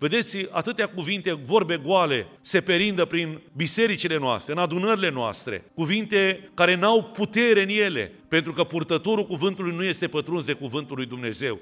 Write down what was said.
Vedeți, atâtea cuvinte, vorbe goale, se perindă prin bisericile noastre, în adunările noastre, cuvinte care n-au putere în ele, pentru că purtătorul cuvântului nu este pătruns de cuvântul lui Dumnezeu.